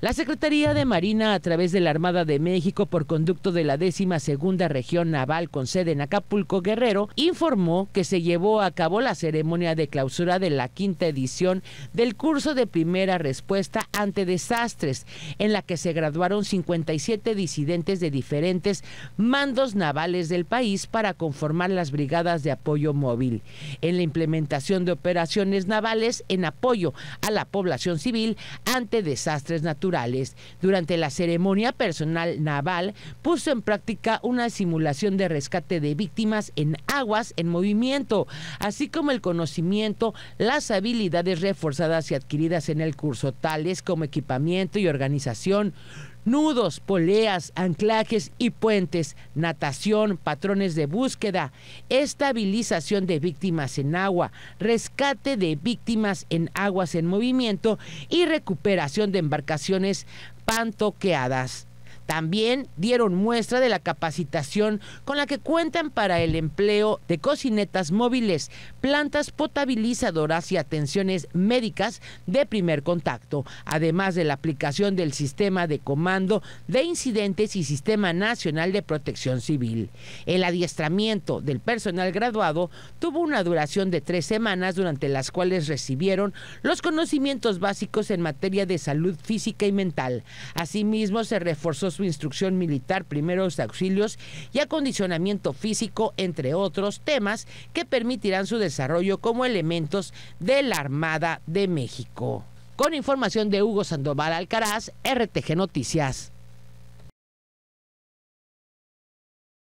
La Secretaría de Marina, a través de la Armada de México, por conducto de la décima segunda región naval con sede en Acapulco Guerrero, informó que se llevó a cabo la ceremonia de clausura de la quinta edición del curso de primera respuesta ante desastres, en la que se graduaron 57 disidentes de diferentes mandos navales del país para conformar las brigadas de apoyo móvil. En la implementación de operaciones navales en apoyo a la población civil ante desastres naturales durante la ceremonia, personal naval puso en práctica una simulación de rescate de víctimas en aguas en movimiento, así como el conocimiento, las habilidades reforzadas y adquiridas en el curso, tales como equipamiento y organización nudos, poleas, anclajes y puentes, natación, patrones de búsqueda, estabilización de víctimas en agua, rescate de víctimas en aguas en movimiento y recuperación de embarcaciones pantoqueadas. También dieron muestra de la capacitación con la que cuentan para el empleo de cocinetas móviles, plantas potabilizadoras y atenciones médicas de primer contacto, además de la aplicación del sistema de comando de incidentes y sistema nacional de protección civil. El adiestramiento del personal graduado tuvo una duración de tres semanas durante las cuales recibieron los conocimientos básicos en materia de salud física y mental. Asimismo, se reforzó su instrucción militar, primeros auxilios y acondicionamiento físico, entre otros temas que permitirán su desarrollo como elementos de la Armada de México. Con información de Hugo Sandoval Alcaraz, RTG Noticias.